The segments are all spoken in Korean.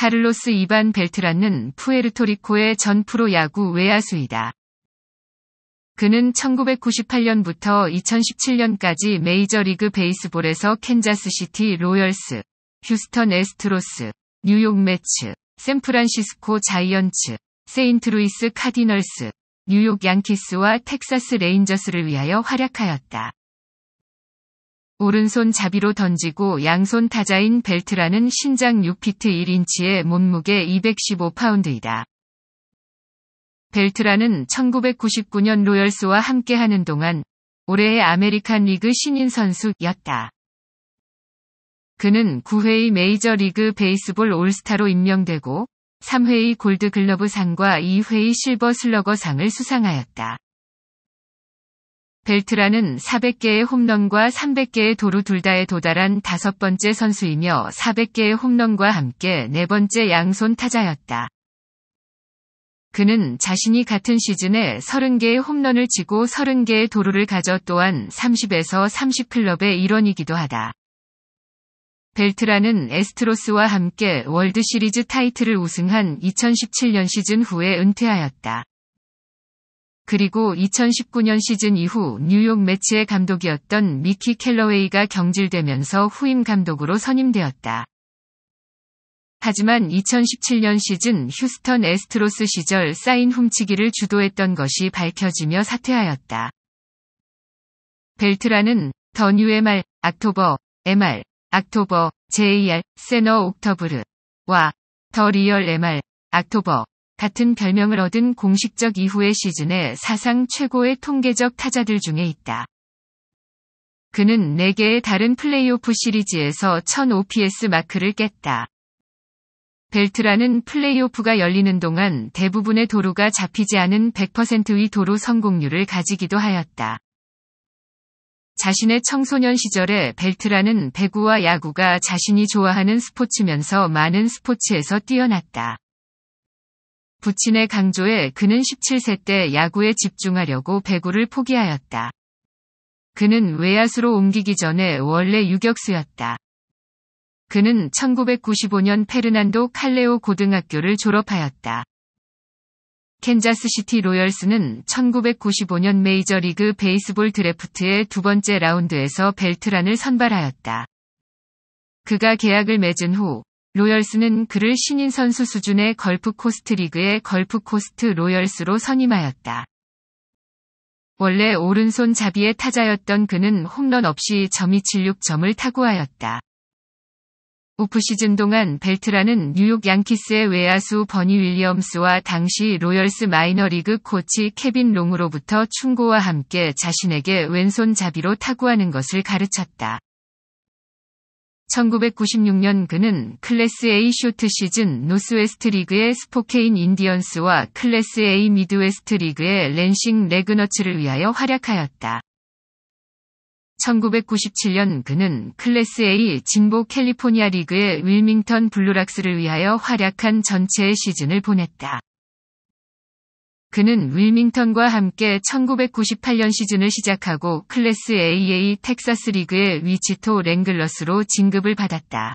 카를로스 이반 벨트란는 푸에르토리코의 전 프로 야구 외야수이다. 그는 1998년부터 2017년까지 메이저리그 베이스볼에서 캔자스시티 로열스, 휴스턴 에스트로스, 뉴욕 매츠, 샌프란시스코 자이언츠, 세인트루이스 카디널스, 뉴욕 양키스와 텍사스 레인저스를 위하여 활약하였다. 오른손 잡이로 던지고 양손 타자인 벨트라는 신장 6피트 1인치의 몸무게 215파운드이다. 벨트라는 1999년 로열스와 함께하는 동안 올해의 아메리칸 리그 신인 선수였다. 그는 9회의 메이저 리그 베이스볼 올스타로 임명되고 3회의 골드 글러브 상과 2회의 실버 슬러거 상을 수상하였다. 벨트라는 400개의 홈런과 300개의 도루 둘 다에 도달한 다섯 번째 선수이며 400개의 홈런과 함께 네 번째 양손 타자였다. 그는 자신이 같은 시즌에 30개의 홈런을 치고 30개의 도루를 가져 또한 30에서 30클럽의 일원이기도 하다. 벨트라는 에스트로스와 함께 월드시리즈 타이틀을 우승한 2017년 시즌 후에 은퇴하였다. 그리고 2019년 시즌 이후 뉴욕 매치의 감독이었던 미키 켈러웨이가 경질되면서 후임 감독으로 선임되었다. 하지만 2017년 시즌 휴스턴 에스트로스 시절 사인 훔치기를 주도했던 것이 밝혀지며 사퇴하였다. 벨트라는 더 뉴MR, 악토버, MR, 악토버, JR, 세너 옥터브르와 더 리얼 MR, 악토버, 같은 별명을 얻은 공식적 이후의 시즌에 사상 최고의 통계적 타자들 중에 있다. 그는 4개의 다른 플레이오프 시리즈에서 1000OPS 마크를 깼다. 벨트라는 플레이오프가 열리는 동안 대부분의 도루가 잡히지 않은 100%의 도루 성공률을 가지기도 하였다. 자신의 청소년 시절에 벨트라는 배구와 야구가 자신이 좋아하는 스포츠면서 많은 스포츠에서 뛰어났다. 부친의 강조에 그는 17세 때 야구에 집중하려고 배구를 포기하였다. 그는 외야수로 옮기기 전에 원래 유격수였다. 그는 1995년 페르난도 칼레오 고등학교를 졸업하였다. 캔자스시티 로열스는 1995년 메이저리그 베이스볼 드래프트의 두 번째 라운드에서 벨트란을 선발하였다. 그가 계약을 맺은 후 로열스는 그를 신인 선수 수준의 걸프 코스트 리그의 걸프 코스트 로열스로 선임하였다. 원래 오른손 잡이의 타자였던 그는 홈런 없이 점이 7 6점을 타구하였다. 오프 시즌 동안 벨트라는 뉴욕 양키스의 외야수 버니 윌리엄스와 당시 로열스 마이너리그 코치 케빈 롱으로부터 충고와 함께 자신에게 왼손 잡이로 타구하는 것을 가르쳤다. 1996년 그는 클래스 A 쇼트 시즌 노스웨스트 리그의 스포케인 인디언스와 클래스 A 미드웨스트 리그의 랜싱 레그너츠를 위하여 활약하였다. 1997년 그는 클래스 A 진보 캘리포니아 리그의 윌밍턴 블루락스를 위하여 활약한 전체의 시즌을 보냈다. 그는 윌밍턴과 함께 1998년 시즌을 시작하고 클래스 AA 텍사스 리그의 위치토 랭글러스로 진급을 받았다.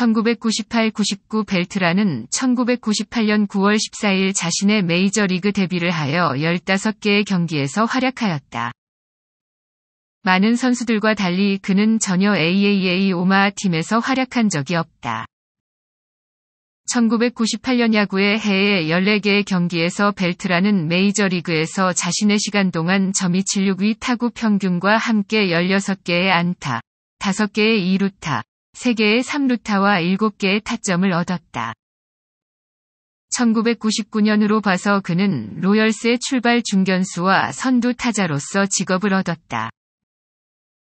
1998-99 벨트라는 1998년 9월 14일 자신의 메이저리그 데뷔를 하여 15개의 경기에서 활약하였다. 많은 선수들과 달리 그는 전혀 AAA 오마 팀에서 활약한 적이 없다. 1998년 야구의 해외 14개의 경기에서 벨트라는 메이저리그에서 자신의 시간 동안 점이 .76위 타구 평균과 함께 16개의 안타, 5개의 2루타, 3개의 3루타와 7개의 타점을 얻었다. 1999년으로 봐서 그는 로열스의 출발 중견수와 선두 타자로서 직업을 얻었다.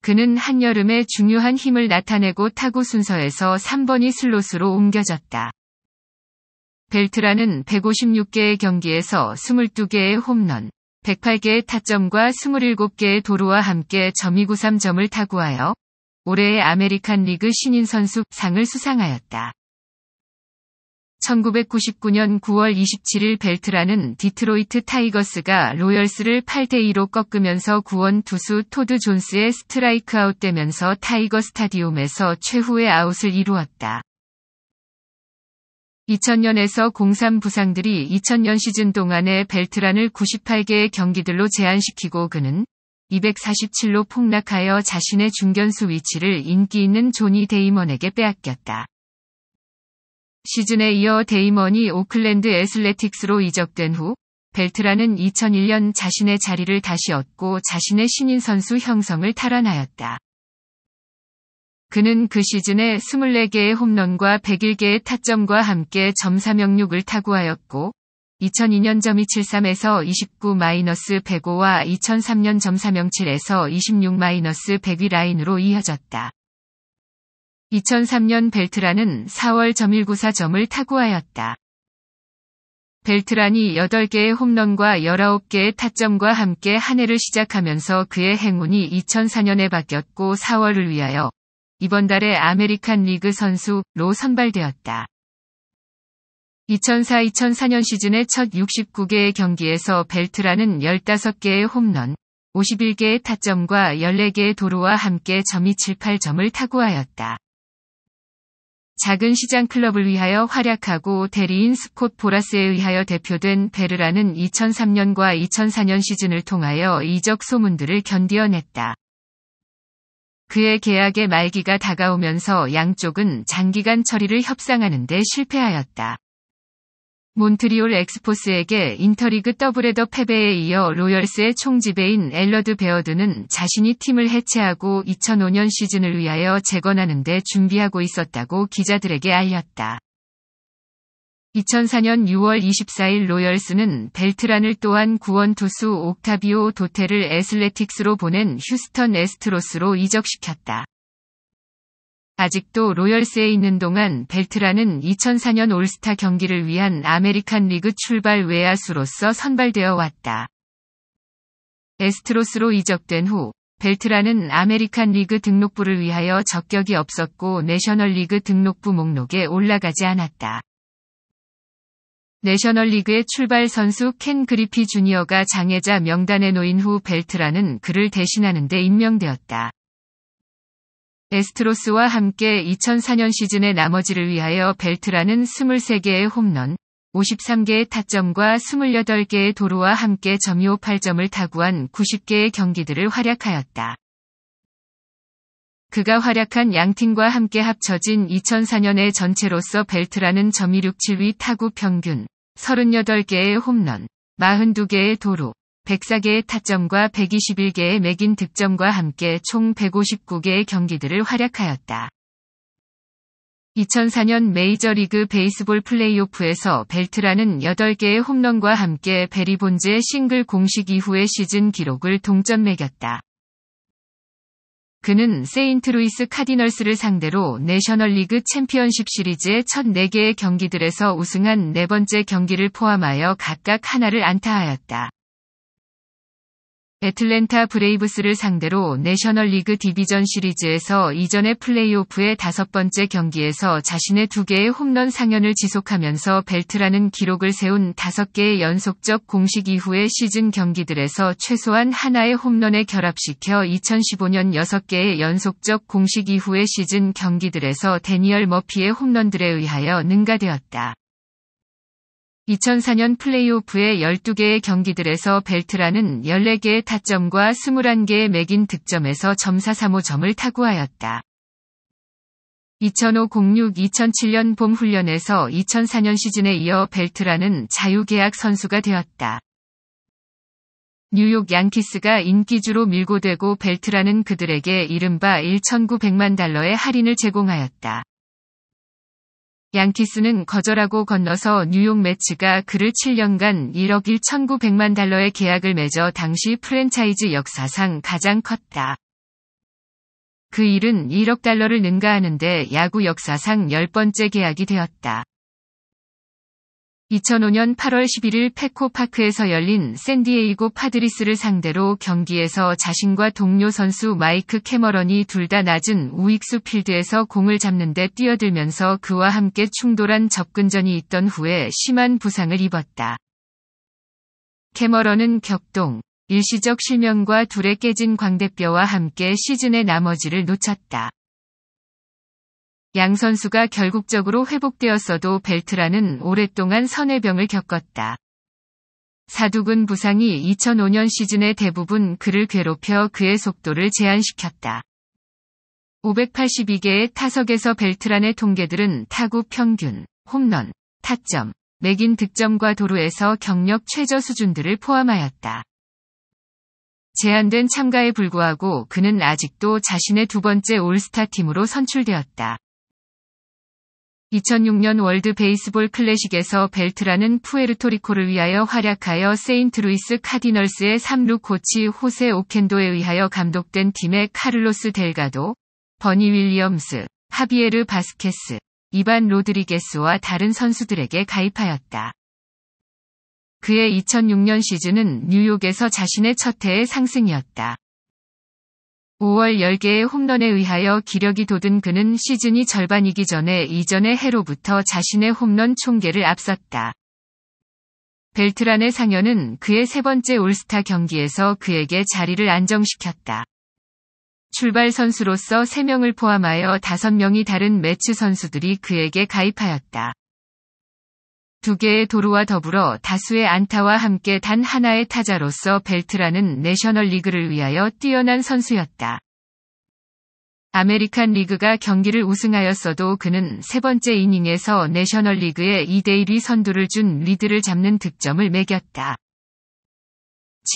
그는 한여름에 중요한 힘을 나타내고 타구 순서에서 3번이 슬롯으로 옮겨졌다. 벨트라는 156개의 경기에서 22개의 홈런, 108개의 타점과 27개의 도루와 함께 점 .293점을 타구하여 올해의 아메리칸 리그 신인 선수 상을 수상하였다. 1999년 9월 27일 벨트라는 디트로이트 타이거스가 로열스를 8대2로 꺾으면서 구원 투수 토드 존스의 스트라이크아웃 되면서 타이거 스타디움에서 최후의 아웃을 이루었다. 2000년에서 03 부상들이 2000년 시즌 동안에 벨트란을 98개의 경기들로 제한시키고 그는 247로 폭락하여 자신의 중견수 위치를 인기 있는 조니 데이먼에게 빼앗겼다. 시즌에 이어 데이먼이 오클랜드 애슬레틱스로 이적된 후 벨트라는 2001년 자신의 자리를 다시 얻고 자신의 신인 선수 형성을 탈환하였다. 그는 그 시즌에 24개의 홈런과 101개의 타점과 함께 점사명륙을 타구하였고 2002년 점 .273에서 29-105와 2003년 점 .307에서 26-100위 라인으로 이어졌다. 2003년 벨트라는 4월 점 .194점을 타구하였다. 벨트란이 8개의 홈런과 19개의 타점과 함께 한 해를 시작하면서 그의 행운이 2004년에 바뀌었고 4월을 위하여 이번 달에 아메리칸 리그 선수로 선발되었다. 2004-2004년 시즌의 첫 69개의 경기에서 벨트라는 15개의 홈런, 51개의 타점과 14개의 도루와 함께 점이 78점을 타구하였다. 작은 시장 클럽을 위하여 활약하고 대리인 스콧 보라스에 의하여 대표된 베르라는 2003년과 2004년 시즌을 통하여 이적 소문들을 견뎌냈다 그의 계약의 말기가 다가오면서 양쪽은 장기간 처리를 협상하는 데 실패하였다. 몬트리올 엑스포스에게 인터리그 더블헤더 패배에 이어 로열스의 총지배인 엘러드 베어드는 자신이 팀을 해체하고 2005년 시즌을 위하여 재건하는 데 준비하고 있었다고 기자들에게 알렸다. 2004년 6월 24일 로열스는 벨트란을 또한 구원 투수 옥타비오 도테를 에슬레틱스로 보낸 휴스턴 에스트로스로 이적시켰다. 아직도 로열스에 있는 동안 벨트란은 2004년 올스타 경기를 위한 아메리칸 리그 출발 외야수로서 선발되어 왔다. 에스트로스로 이적된 후벨트라는 아메리칸 리그 등록부를 위하여 적격이 없었고 내셔널 리그 등록부 목록에 올라가지 않았다. 내셔널리그의 출발 선수 켄 그리피 주니어가 장애자 명단에 놓인 후 벨트라는 그를 대신하는 데 임명되었다. 에스트로스와 함께 2004년 시즌의 나머지를 위하여 벨트라는 23개의 홈런, 53개의 타점과 28개의 도루와 함께 점유 8점을 타구한 90개의 경기들을 활약하였다. 그가 활약한 양팀과 함께 합쳐진 2004년의 전체로서 벨트라는 점이 6, 7위 타구 평균, 38개의 홈런, 42개의 도루, 104개의 타점과 121개의 맥인 득점과 함께 총 159개의 경기들을 활약하였다. 2004년 메이저리그 베이스볼 플레이오프에서 벨트라는 8개의 홈런과 함께 베리본즈의 싱글 공식 이후의 시즌 기록을 동점 매겼다. 그는 세인트루이스 카디널스를 상대로 내셔널리그 챔피언십 시리즈의 첫 4개의 경기들에서 우승한 네 번째 경기를 포함하여 각각 하나를 안타하였다. 애틀랜타 브레이브스를 상대로 내셔널리그 디비전 시리즈에서 이전의 플레이오프의 다섯 번째 경기에서 자신의 두 개의 홈런 상연을 지속하면서 벨트라는 기록을 세운 다섯 개의 연속적 공식 이후의 시즌 경기들에서 최소한 하나의 홈런에 결합시켜 2015년 여섯 개의 연속적 공식 이후의 시즌 경기들에서 데니얼 머피의 홈런들에 의하여 능가되었다. 2004년 플레이오프의 12개의 경기들에서 벨트라는 14개의 타점과 21개의 맥인 득점에서 점사 3 5점을 타구하였다. 2005-06-2007년 봄 훈련에서 2004년 시즌에 이어 벨트라는 자유계약 선수가 되었다. 뉴욕 양키스가 인기주로 밀고 되고 벨트라는 그들에게 이른바 1,900만 달러의 할인을 제공하였다. 양키스는 거절하고 건너서 뉴욕 매츠가 그를 7년간 1억 1,900만 달러의 계약을 맺어 당시 프랜차이즈 역사상 가장 컸다. 그 일은 1억 달러를 능가하는데 야구 역사상 10번째 계약이 되었다. 2005년 8월 11일 페코파크에서 열린 샌디에이고 파드리스를 상대로 경기에서 자신과 동료 선수 마이크 캐머런이 둘 다 낮은 우익수 필드에서 공을 잡는데 뛰어들면서 그와 함께 충돌한 접근전이 있던 후에 심한 부상을 입었다. 캐머런은 격동, 일시적 실명과 둘의 깨진 광대뼈와 함께 시즌의 나머지를 놓쳤다. 양 선수가 결국적으로 회복되었어도 벨트라는 오랫동안 선해병을 겪었다. 사두근 부상이 2005년 시즌의 대부분 그를 괴롭혀 그의 속도를 제한시켰다. 582개의 타석에서 벨트란의 통계들은 타구 평균, 홈런, 타점, 맥인 득점과 도루에서 경력 최저 수준들을 포함하였다. 제한된 참가에 불구하고 그는 아직도 자신의 두 번째 올스타 팀으로 선출되었다. 2006년 월드 베이스볼 클래식에서 벨트라는 푸에르토리코를 위하여 활약하여 세인트루이스 카디널스의 3루 코치 호세 오켄도에 의하여 감독된 팀의 카를로스 델가도, 버니 윌리엄스, 하비에르 바스케스, 이반 로드리게스와 다른 선수들에게 가입하였다. 그의 2006년 시즌은 뉴욕에서 자신의 첫 해의 상승이었다. 5월 10개의 홈런에 의하여 기력이 돋은 그는 시즌이 절반이기 전에 이전의 해로부터 자신의 홈런 총계를 앞섰다. 벨트란의 상여는 그의 세 번째 올스타 경기에서 그에게 자리를 안정시켰다. 출발 선수로서 3명을 포함하여 5명이 다른 매치 선수들이 그에게 가입하였다. 두 개의 도루와 더불어 다수의 안타와 함께 단 하나의 타자로서 벨트라는 내셔널 리그를 위하여 뛰어난 선수였다. 아메리칸 리그가 경기를 우승하였어도 그는 세 번째 이닝에서 내셔널 리그의 2대1위 선두를 준 리드를 잡는 득점을 매겼다.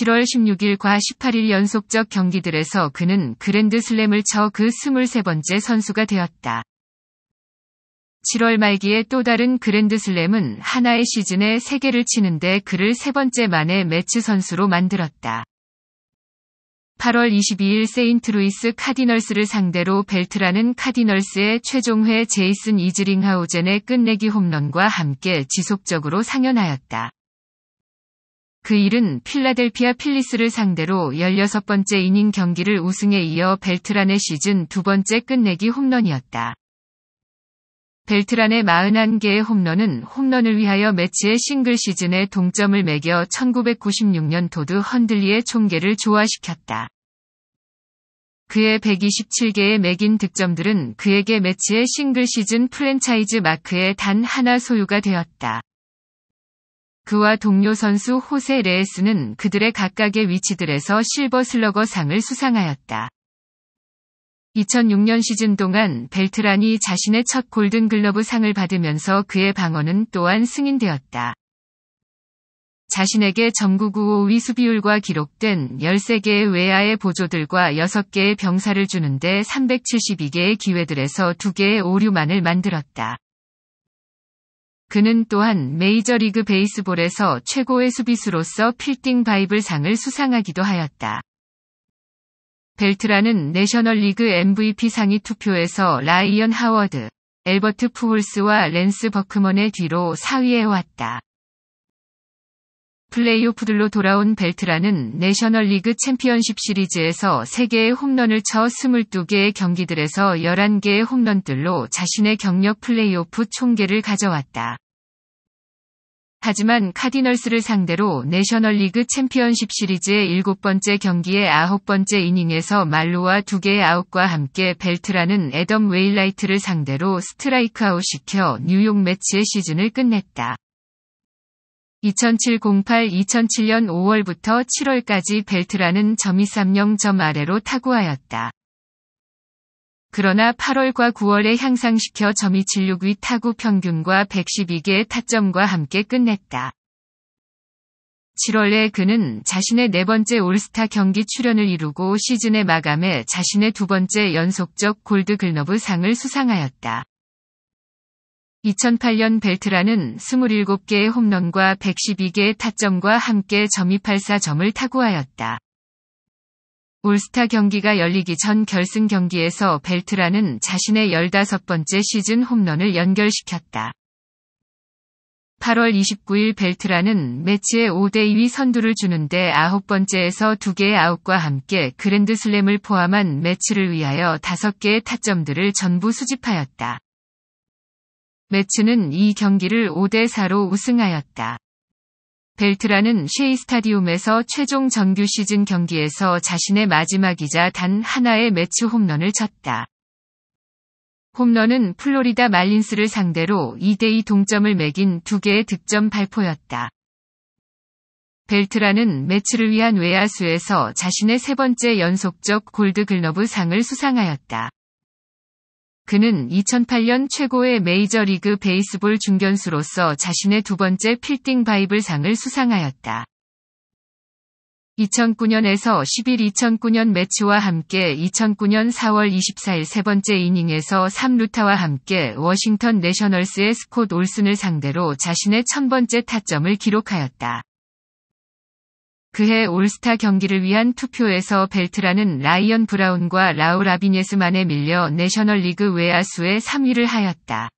7월 16일과 18일 연속적 경기들에서 그는 그랜드 슬램을 쳐 그 23번째 선수가 되었다. 7월 말기에 또 다른 그랜드슬램은 하나의 시즌에 3개를 치는데 그를 세 번째 만에 매치 선수로 만들었다. 8월 22일 세인트루이스 카디널스를 상대로 벨트라는 카디널스의 최종회 제이슨 이즈링하우젠의 끝내기 홈런과 함께 지속적으로 상연하였다. 그 일은 필라델피아 필리스를 상대로 16번째 이닝 경기를 우승에 이어 벨트란의 시즌 두 번째 끝내기 홈런이었다. 벨트란의 41개의 홈런은 홈런을 위하여 매치의 싱글 시즌에 동점을 매겨 1996년 도드 헌들리의 총계를 조화시켰다. 그의 127개의 맥인 득점들은 그에게 매치의 싱글 시즌 프랜차이즈 마크의 단 하나 소유가 되었다. 그와 동료 선수 호세 레에스는 그들의 각각의 위치들에서 실버 슬러거 상을 수상하였다. 2006년 시즌 동안 벨트란이 자신의 첫 골든글러브 상을 받으면서 그의 방어는 또한 승인되었다. 자신에게 전국 5호위 수비율과 기록된 13개의 외야의 보조들과 6개의 병사를 주는데 372개의 기회들에서 2개의 오류만을 만들었다. 그는 또한 메이저리그 베이스볼에서 최고의 수비수로서 필딩 바이블 상을 수상하기도 하였다. 벨트라는 내셔널리그 MVP 상위 투표에서 라이언 하워드, 엘버트 푸홀스와 랜스 버크먼의 뒤로 4위에 왔다. 플레이오프들로 돌아온 벨트라는 내셔널리그 챔피언십 시리즈에서 3개의 홈런을 쳐 22개의 경기들에서 11개의 홈런들로 자신의 경력 플레이오프 총계를 가져왔다. 하지만 카디널스를 상대로 내셔널리그 챔피언십 시리즈의 7번째 경기의 9번째 이닝에서 말로와 2개의 아웃과 함께 벨트라는 애덤 웨일라이트를 상대로 스트라이크아웃 시켜 뉴욕 매치의 시즌을 끝냈다. 2007-08-2007년 5월부터 7월까지 벨트라는 점이 3 0점 아래로 타구하였다. 그러나 8월과 9월에 향상시켜 점이 76위 타구 평균과 112개의 타점과 함께 끝냈다. 7월에 그는 자신의 네 번째 올스타 경기 출연을 이루고 시즌의 마감에 자신의 두 번째 연속적 골드 글러브 상을 수상하였다. 2008년 벨트라는 27개의 홈런과 112개의 타점과 함께 점이 84점을 타구하였다. 올스타 경기가 열리기 전 결승 경기에서 벨트라는 자신의 15번째 시즌 홈런을 연결시켰다. 8월 29일 벨트라는 매치에 5대2 선두를 주는데 9번째에서 2개의 아웃과 함께 그랜드슬램을 포함한 매치를 위하여 5개의 타점들을 전부 수집하였다. 매치는이 경기를 5대4로 우승하였다. 벨트라는 쉐이 스타디움에서 최종 정규 시즌 경기에서 자신의 마지막이자 단 하나의 매치 홈런을 쳤다. 홈런은 플로리다 말린스를 상대로 2대2 동점을 매긴 두 개의 득점 발포였다. 벨트라는 매치를 위한 외야수에서 자신의 세 번째 연속적 골드 글러브 상을 수상하였다. 그는 2008년 최고의 메이저리그 베이스볼 중견수로서 자신의 두 번째 필딩 바이블 상을 수상하였다. 2009년에서 1 1 2009년 매치와 함께 2009년 4월 24일 세 번째 이닝에서 3루타와 함께 워싱턴 내셔널스의 스콧 올슨을 상대로 자신의 첫 번째 타점을 기록하였다. 그해 올스타 경기를 위한 투표에서 벨트라는 라이언 브라운과 라우 라비네스만에 밀려 내셔널리그 외야수의 3위를 하였다.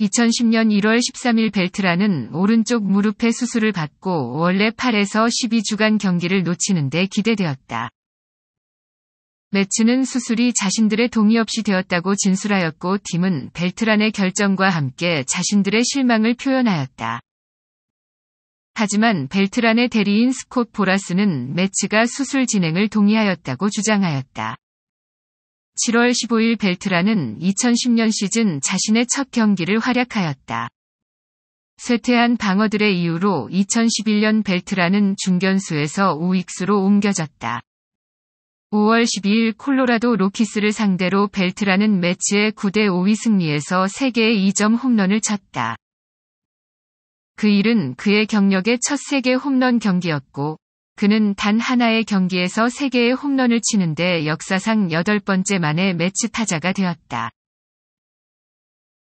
2010년 1월 13일 벨트라는 오른쪽 무릎에 수술을 받고 원래 8에서 12주간 경기를 놓치는데 기대되었다. 매츠는 수술이 자신들의 동의 없이 되었다고 진술하였고 팀은 벨트란의 결정과 함께 자신들의 실망을 표현하였다. 하지만 벨트란의 대리인 스콧 보라스는 매치가 수술 진행을 동의하였다고 주장하였다. 7월 15일 벨트란은 2010년 시즌 자신의 첫 경기를 활약하였다. 쇠퇴한 방어들의 이유로 2011년 벨트라는 중견수에서 우익수로 옮겨졌다. 5월 12일 콜로라도 로키스를 상대로 벨트라는 매치의 9대 5위 승리에서 3개의 2점 홈런을 쳤다. 그 일은 그의 경력의 첫 세계 홈런 경기였고 그는 단 하나의 경기에서 세계의 홈런을 치는데 역사상 여덟 번째 만에 매치 타자가 되었다.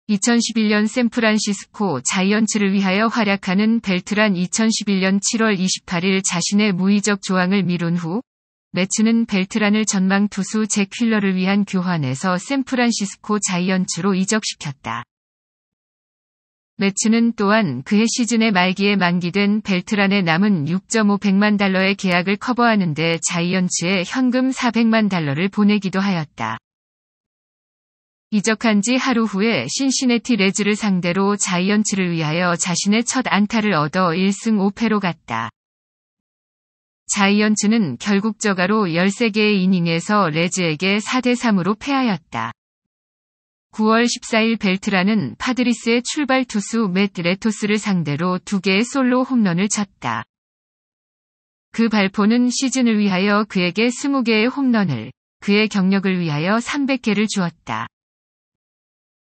2011년 샌프란시스코 자이언츠를 위하여 활약하는 벨트란 2011년 7월 28일 자신의 무의적 조항을 미룬 후 매츠는 벨트란을 전망 투수 잭 휠러를 위한 교환에서 샌프란시스코 자이언츠로 이적시켰다. 매츠는 또한 그해 시즌의 말기에 만기된 벨트란의 남은 6 5 0 0만 달러의 계약을 커버하는데 자이언츠에 현금 400만 달러를 보내기도 하였다. 이적한 지 하루 후에 신시내티 레즈를 상대로 자이언츠를 위하여 자신의 첫 안타를 얻어 1승 5패로 갔다. 자이언츠는 결국 저가로 13개의 이닝에서 레즈에게 4대3으로 패하였다. 9월 14일 벨트라는 파드리스의 출발 투수 매트 레토스를 상대로 두개의 솔로 홈런을 쳤다. 그 발포는 시즌을 위하여 그에게 20개의 홈런을, 그의 경력을 위하여 300개를 주었다.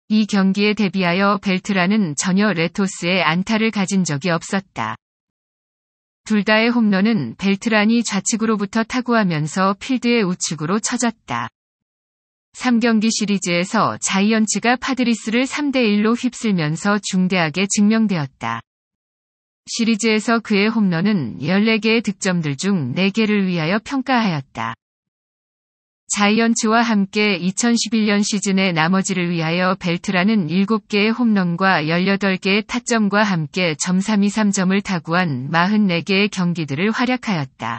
이 경기에 대비하여 벨트라는 전혀 레토스의 안타를 가진 적이 없었다. 둘 다의 홈런은 벨트란이 좌측으로부터 타구하면서 필드의 우측으로 쳐졌다. 3경기 시리즈에서 자이언츠가 파드리스를 3대1로 휩쓸면서 중대하게 증명되었다. 시리즈에서 그의 홈런은 14개의 득점들 중 4개를 위하여 평가하였다. 자이언츠와 함께 2011년 시즌의 나머지를 위하여 벨트라는 7개의 홈런과 18개의 타점과 함께 점323점을 타구한 44개의 경기들을 활약하였다.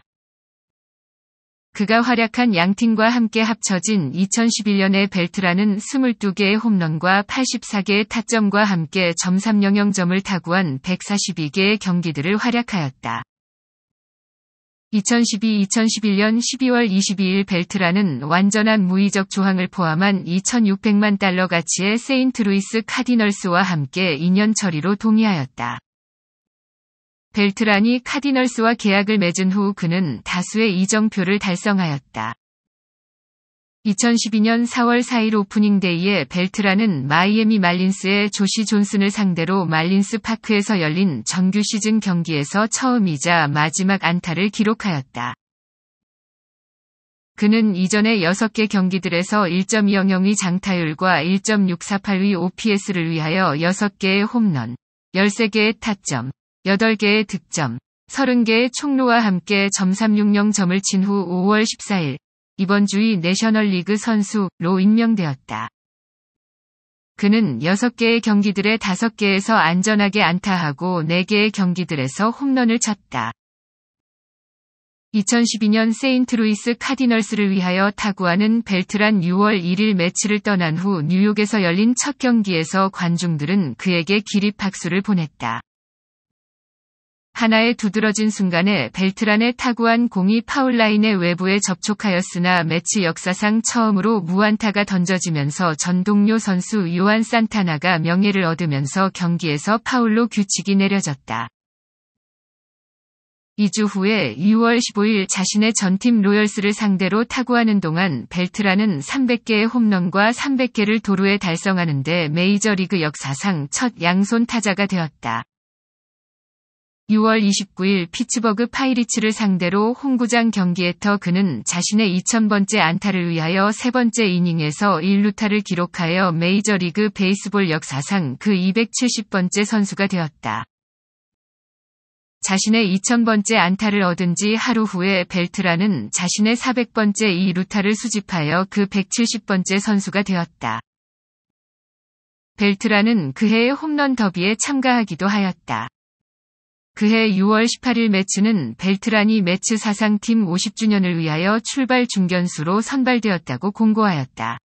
그가 활약한 양팀과 함께 합쳐진 2011년의 벨트라는 22개의 홈런과 84개의 타점과 함께 점 .300점을 타구한 142개의 경기들을 활약하였다. 2012-2011년 12월 22일 벨트라는 완전한 무이적 조항을 포함한 2,600만 달러 가치의 세인트루이스 카디널스와 함께 2년 처리로 동의하였다. 벨트란이 카디널스와 계약을 맺은 후 그는 다수의 이정표를 달성하였다. 2012년 4월 4일 오프닝 데이에 벨트란은 마이애미 말린스의 조시 존슨을 상대로 말린스 파크에서 열린 정규 시즌 경기에서 처음이자 마지막 안타를 기록하였다. 그는 이전의 6개 경기들에서 1 0 0의 장타율과 1.648위 OPS를 위하여 6개의 홈런, 13개의 타점, 8개의 득점, 30개의 총로와 함께 점 .360점을 친 후 5월 14일 이번 주의 내셔널리그 선수로 임명되었다. 그는 6개의 경기들의 5개에서 안전하게 안타하고 4개의 경기들에서 홈런을 쳤다. 2012년 세인트루이스 카디널스를 위하여 타구하는 벨트란 6월 1일 매치를 떠난 후 뉴욕에서 열린 첫 경기에서 관중들은 그에게 기립 박수를 보냈다. 하나의 두드러진 순간에 벨트란의 타구한 공이 파울라인의 외부에 접촉하였으나 매치 역사상 처음으로 무안타가 던져지면서 전동료 선수 요한 산타나가 명예를 얻으면서 경기에서 파울로 규칙이 내려졌다. 2주 후에 6월 15일 자신의 전팀 로열스를 상대로 타구하는 동안 벨트라는 300개의 홈런과 300개를 도루에 달성하는데 메이저리그 역사상 첫 양손 타자가 되었다. 6월 29일 피츠버그 파이리츠를 상대로 홍구장 경기에터 그는 자신의 2000번째 안타를 위하여 세 번째 이닝에서 1루타를 기록하여 메이저리그 베이스볼 역사상 그 270번째 선수가 되었다. 자신의 2000번째 안타를 얻은 지 하루 후에 벨트라는 자신의 400번째 2루타를 수집하여 그 170번째 선수가 되었다. 벨트라는 그해의 홈런 더비에 참가하기도 하였다. 그해 6월 18일 매츠는 벨트라니 매츠 사상 팀 50주년을 위하여 출발 중견수로 선발되었다고 공고하였다.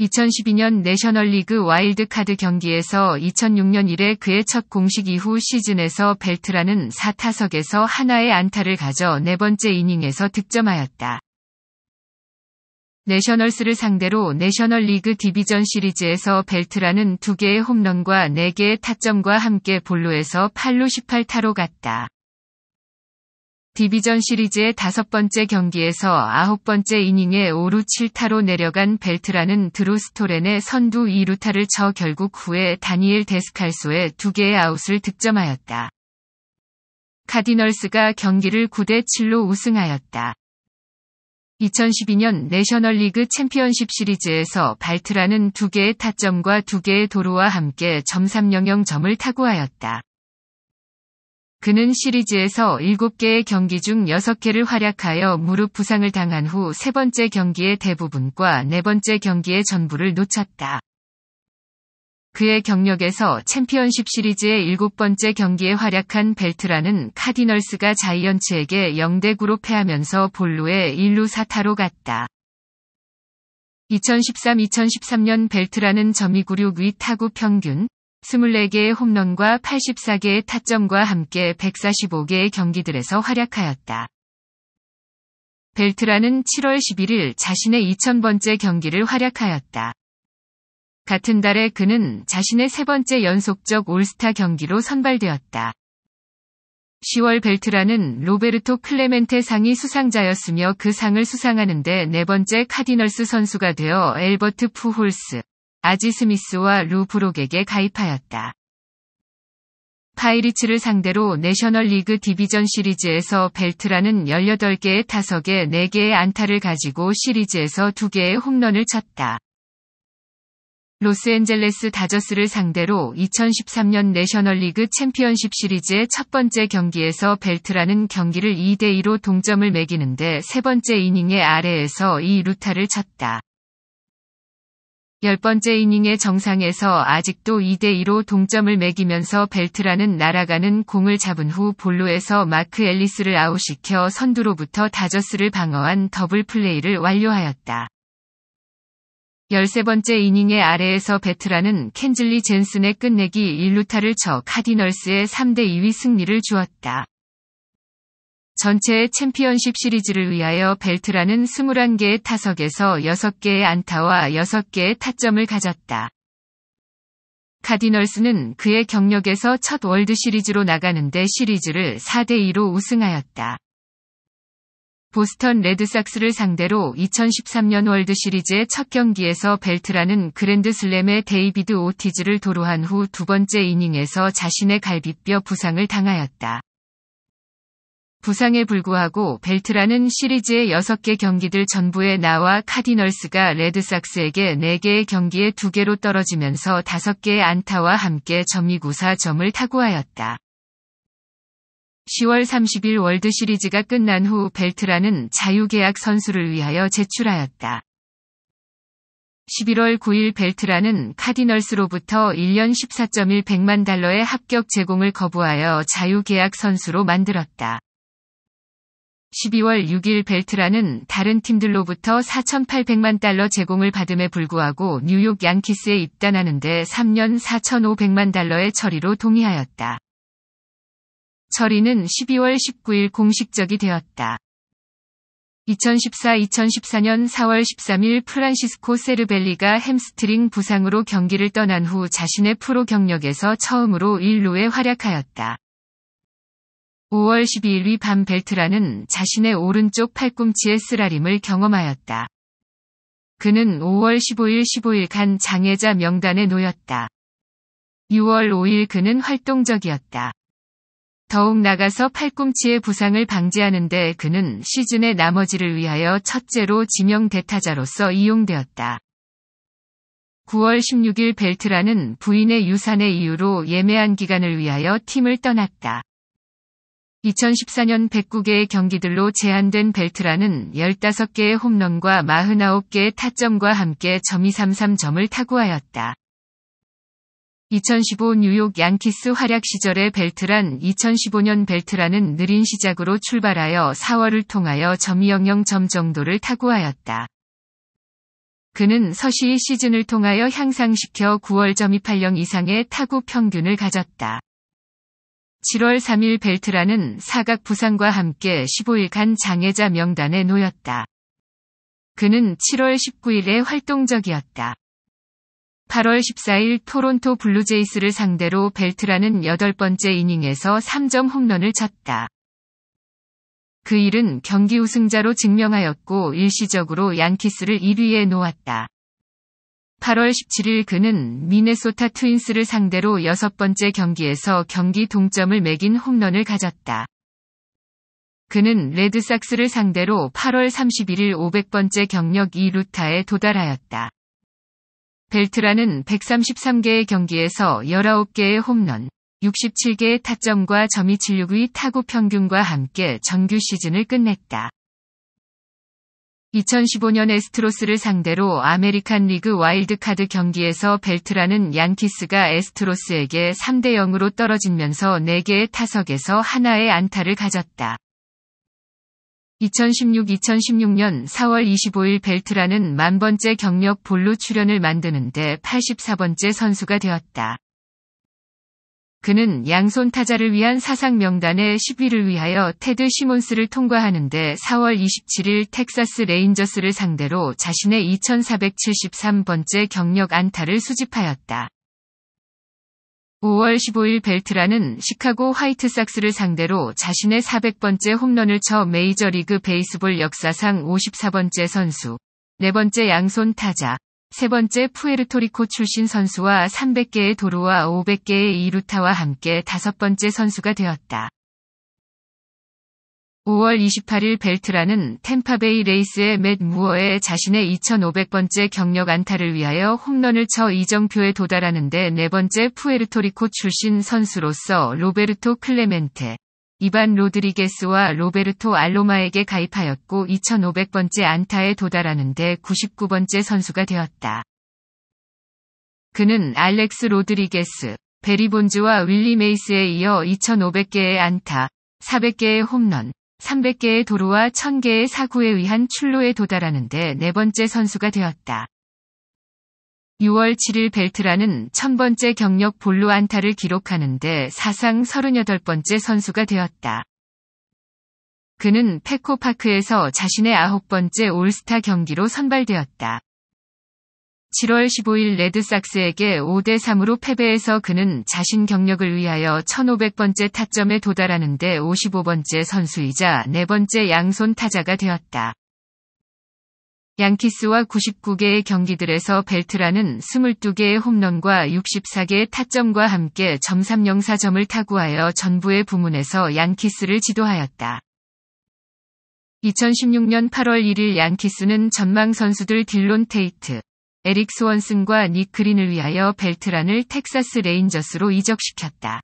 2012년 내셔널리그 와일드카드 경기에서 2006년 이래 그의 첫 공식 이후 시즌에서 벨트라는 4타석에서 하나의 안타를 가져 네 번째 이닝에서 득점하였다. 내셔널스를 상대로 내셔널 리그 디비전 시리즈에서 벨트라는 2개의 홈런과 4개의 타점과 함께 볼로에서 8루 18타로 갔다. 디비전 시리즈의 다섯 번째 경기에서 아홉 번째 이닝에 5루 7타로 내려간 벨트라는 드루 스토렌의 선두 2루타를 쳐 결국 후에 다니엘 데스칼소의 2 개의 아웃을 득점하였다. 카디널스가 경기를 9대 7로 우승하였다. 2012년 내셔널리그 챔피언십 시리즈에서 발트라는 두 개의 타점과 두 개의 도로와 함께 점3영영점을 타구하였다. 그는 시리즈에서 7개의 경기 중 6개를 활약하여 무릎 부상을 당한 후 세 번째 경기의 대부분과 네 번째 경기의 전부를 놓쳤다. 그의 경력에서 챔피언십 시리즈의 7 번째 경기에 활약한 벨트라는 카디널스가 자이언츠에게 0대 9로 패하면서 볼루에 1루 4타로 갔다. 2013-2013년 벨트라는 점이구륙 위 타구 평균 24개의 홈런과 84개의 타점과 함께 145개의 경기들에서 활약하였다. 벨트라는 7월 11일 자신의 2000번째 경기를 활약하였다. 같은 달에 그는 자신의 세 번째 연속적 올스타 경기로 선발되었다. 10월 벨트라는 로베르토 클레멘테 상이 수상자였으며 그 상을 수상하는데 네 번째 카디널스 선수가 되어 엘버트 푸홀스, 아지 스미스와 루 브록에게 가입하였다. 파이리츠를 상대로 내셔널 리그 디비전 시리즈에서 벨트라는 18개의 타석에 4개의 안타를 가지고 시리즈에서 2개의 홈런을 쳤다. 로스앤젤레스 다저스를 상대로 2013년 내셔널리그 챔피언십 시리즈의 첫 번째 경기에서 벨트라는 경기를 2대2로 동점을 매기는데 세 번째 이닝의 아래에서 이 루타를 쳤다. 열 번째 이닝의 정상에서 아직도 2대2로 동점을 매기면서 벨트라는 날아가는 공을 잡은 후 볼로에서 마크 앨리스를 아웃시켜 선두로부터 다저스를 방어한 더블 플레이를 완료하였다. 13번째 이닝의 아래에서 베트라는 켄즐리 젠슨의 끝내기 1루타를 쳐 카디널스의 3대 2위 승리를 주었다. 전체 챔피언십 시리즈를 위하여 벨트라는 21개의 타석에서 6개의 안타와 6개의 타점을 가졌다. 카디널스는 그의 경력에서 첫 월드 시리즈로 나가는데 시리즈를 4대2로 우승하였다. 보스턴 레드삭스를 상대로 2013년 월드 시리즈의 첫 경기에서 벨트라는 그랜드 슬램의 데이비드 오티즈를 도루한 후 두 번째 이닝에서 자신의 갈비뼈 부상을 당하였다. 부상에 불구하고 벨트라는 시리즈의 6개 경기들 전부에 나와 카디널스가 레드삭스에게 4개의 경기에 2개로 떨어지면서 5개의 안타와 함께 점이구사점을 타구하였다. 10월 30일 월드 시리즈가 끝난 후 벨트라는 자유계약 선수를 위하여 제출하였다. 11월 9일 벨트라는 카디널스로부터 1년 14.1백만 달러의 합격 제공을 거부하여 자유계약 선수로 만들었다. 12월 6일 벨트라는 다른 팀들로부터 4,800만 달러 제공을 받음에 불구하고 뉴욕 양키스에 입단하는데 3년 4,500만 달러의 처리로 동의하였다. 철인는 12월 19일 공식적이 되었다. 2014-2014년 4월 13일 프란시스코 세르벨리가 햄스트링 부상으로 경기를 떠난 후 자신의 프로 경력에서 처음으로 1루에 활약하였다. 5월 12일 위밤 벨트라는 자신의 오른쪽 팔꿈치의 쓰라림을 경험하였다. 그는 5월 15일 15일간 장애자 명단에 놓였다. 6월 5일 그는 활동적이었다. 더욱 나가서 팔꿈치의 부상을 방지하는데 그는 시즌의 나머지를 위하여 첫째로 지명 대타자로서 이용되었다. 9월 16일 벨트라는 부인의 유산의 이유로 예매한 기간을 위하여 팀을 떠났다. 2014년 109개의 경기들로 제한된 벨트라는 15개의 홈런과 49개의 타점과 함께 점이 3 3점을 타구하였다. 2015 뉴욕 양키스 활약 시절의 벨트란 2015년 벨트라는 느린 시작으로 출발하여 4월을 통하여 점 .00점 정도를 타구하였다. 그는 서시 시즌을 통하여 향상시켜 9월.280 이상의 타구 평균을 가졌다. 7월 3일 벨트라는 사각 부상과 함께 15일간 장애자 명단에 놓였다. 그는 7월 19일에 활동적이었다. 8월 14일 토론토 블루제이스를 상대로 벨트라는 8번째 이닝에서 3점 홈런을 쳤다. 그 일은 경기 우승자로 증명하였고 일시적으로 양키스를 1위에 놓았다. 8월 17일 그는 미네소타 트윈스를 상대로 여섯 번째 경기에서 경기 동점을 매긴 홈런을 가졌다. 그는 레드삭스를 상대로 8월 31일 500번째 경력 2루타에 도달하였다. 벨트라는 133개의 경기에서 19개의 홈런, 67개의 타점과 점이 762 타구 평균과 함께 정규 시즌을 끝냈다. 2015년 에스트로스를 상대로 아메리칸 리그 와일드카드 경기에서 벨트라는 양키스가 에스트로스에게 3대 0으로 떨어지면서 4개의 타석에서 하나의 안타를 가졌다. 2016-2016년 4월 25일 벨트라는 만번째 경력 볼로 출연을 만드는데 84번째 선수가 되었다. 그는 양손 타자를 위한 사상 명단의 10위를 위하여 테드 시몬스를 통과하는데 4월 27일 텍사스 레인저스를 상대로 자신의 2473번째 경력 안타를 수집하였다. 5월 15일 벨트라는 시카고 화이트삭스를 상대로 자신의 400번째 홈런을 쳐 메이저리그 베이스볼 역사상 54번째 선수, 4번째 양손 타자, 3번째 푸에르토리코 출신 선수와 300개의 도루와 500개의 이루타와 함께 다섯 번째 선수가 되었다. 5월 28일 벨트라는 템파베이 레이스의 맷 무어의 자신의 2500번째 경력 안타를 위하여 홈런을 쳐 이정표에 도달하는데 네 번째 푸에르토리코 출신 선수로서 로베르토 클레멘테, 이반 로드리게스와 로베르토 알로마에게 가입하였고 2500번째 안타에 도달하는데 99번째 선수가 되었다. 그는 알렉스 로드리게스, 베리본즈와 윌리 메이스에 이어 2500개의 안타, 400개의 홈런, 300개의 도로와 1000개의 사구에 의한 출로에 도달하는데 네 번째 선수가 되었다. 6월 7일 벨트라는 1000번째 경력 볼로 안타를 기록하는데 사상 38번째 선수가 되었다. 그는 페코파크에서 자신의 아홉 번째 올스타 경기로 선발되었다. 7월 15일 레드삭스에게 5대3으로 패배해서 그는 자신 경력을 위하여 1500번째 타점에 도달하는데 55번째 선수이자 4번째 양손 타자가 되었다. 양키스와 99개의 경기들에서 벨트라는 22개의 홈런과 64개의 타점과 함께 점304점을 타구하여 전부의 부문에서 양키스를 지도하였다. 2016년 8월 1일 양키스는 전망 선수들 딜론 테이트, 에릭 스원슨과 닉 그린을 위하여 벨트란을 텍사스 레인저스로 이적시켰다.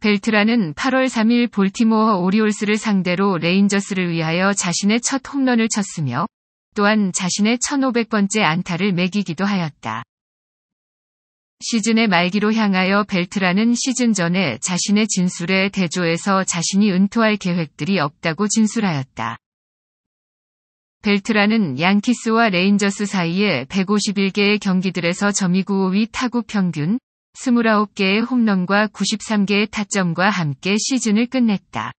벨트란은 8월 3일 볼티모어 오리올스를 상대로 레인저스를 위하여 자신의 첫 홈런을 쳤으며 또한 자신의 1500번째 안타를 매기기도 하였다. 시즌의 말기로 향하여 벨트라는 시즌 전에 자신의 진술에 대조해서 자신이 은퇴할 계획들이 없다고 진술하였다. 벨트라는 양키스와 레인저스 사이에 151개의 경기들에서 점이구5위 타구 평균, 29개의 홈런과 93개의 타점과 함께 시즌을 끝냈다.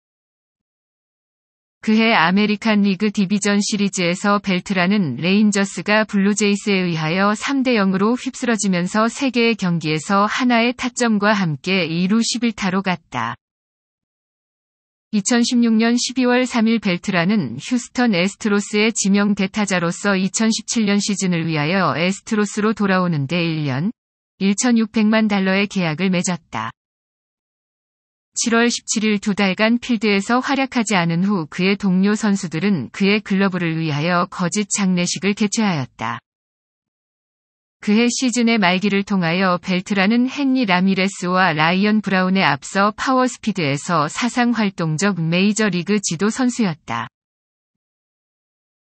그해 아메리칸 리그 디비전 시리즈에서 벨트라는 레인저스가 블루제이스에 의하여 3대 0으로 휩쓸어지면서 3개의 경기에서 하나의 타점과 함께 2루 11타로 갔다. 2016년 12월 3일 벨트라는 휴스턴 에스트로스의 지명 대타자로서 2017년 시즌을 위하여 에스트로스로 돌아오는데 1년 1,600만 달러의 계약을 맺었다. 7월 17일 두 달간 필드에서 활약하지 않은 후 그의 동료 선수들은 그의 글러브를 위하여 거짓 장례식을 개최하였다. 그해 시즌의 말기를 통하여 벨트라는 헨리 라미레스와 라이언 브라운에 앞서 파워스피드에서 사상 활동적 메이저리그 지도 선수였다.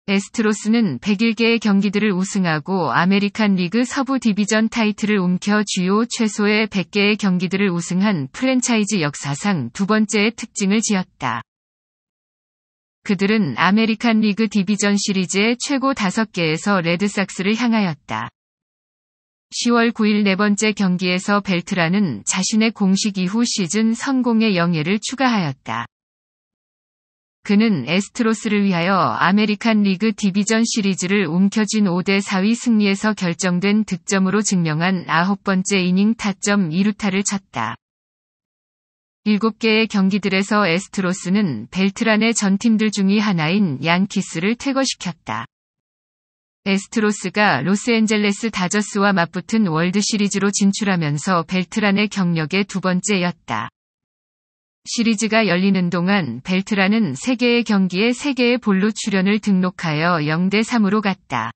에스트로스는 101개의 경기들을 우승하고 아메리칸 리그 서부 디비전 타이틀을 움켜 주요 최소의 100개의 경기들을 우승한 프랜차이즈 역사상 두 번째의 특징을 지었다. 그들은 아메리칸 리그 디비전 시리즈의 최고 5개에서 레드삭스를 향하였다. 10월 9일 네 번째 경기에서 벨트라는 자신의 공식 이후 시즌 성공의 영예를 추가하였다. 그는 에스트로스를 위하여 아메리칸 리그 디비전 시리즈를 움켜쥔 5대 4위 승리에서 결정된 득점으로 증명한 9번째 이닝 타점 2루타를 쳤다. 7개의 경기들에서 에스트로스는 벨트란의 전팀들 중의 하나인 양키스를 퇴거시켰다. 에스트로스가 로스앤젤레스 다저스와 맞붙은 월드시리즈로 진출하면서 벨트란의 경력의 두 번째였다. 시리즈가 열리는 동안 벨트란은 3개의 경기에 3개의 볼로 출연을 등록하여 0대3으로 갔다.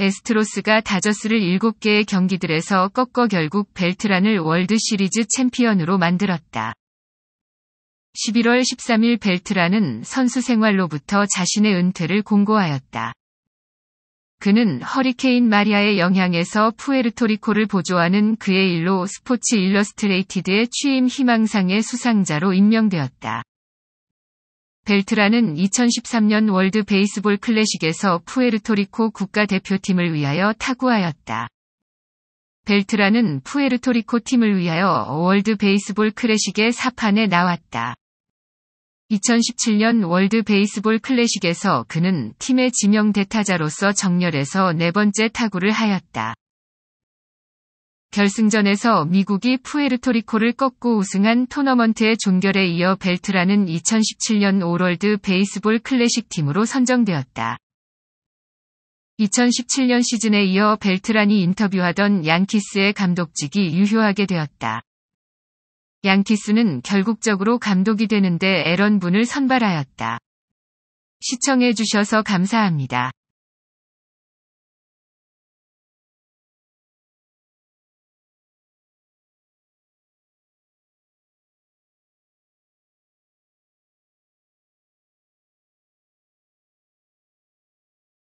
에스트로스가 다저스를 7개의 경기들에서 꺾어 결국 벨트란을 월드시리즈 챔피언으로 만들었다. 11월 13일 벨트라는 선수 생활로부터 자신의 은퇴를 공고하였다. 그는 허리케인 마리아의 영향에서 푸에르토리코를 보조하는 그의 일로 스포츠 일러스트레이티드의 취임 희망상의 수상자로 임명되었다. 벨트라는 2013년 월드 베이스볼 클래식에서 푸에르토리코 국가대표팀을 위하여 타구하였다. 벨트라는 푸에르토리코 팀을 위하여 월드 베이스볼 클래식의 사판에 나왔다. 2017년 월드 베이스볼 클래식에서 그는 팀의 지명 대타자로서 정렬해서 네 번째 타구를 하였다. 결승전에서 미국이 푸에르토리코를 꺾고 우승한 토너먼트의 종결에 이어 벨트라는 2017년 올월드 베이스볼 클래식 팀으로 선정되었다. 2017년 시즌에 이어 벨트란이 인터뷰하던 양키스의 감독직이 유효하게 되었다. 양키스는 결국적으로 감독이 되는데 에런 분을 선발하였다. 시청해주셔서 감사합니다.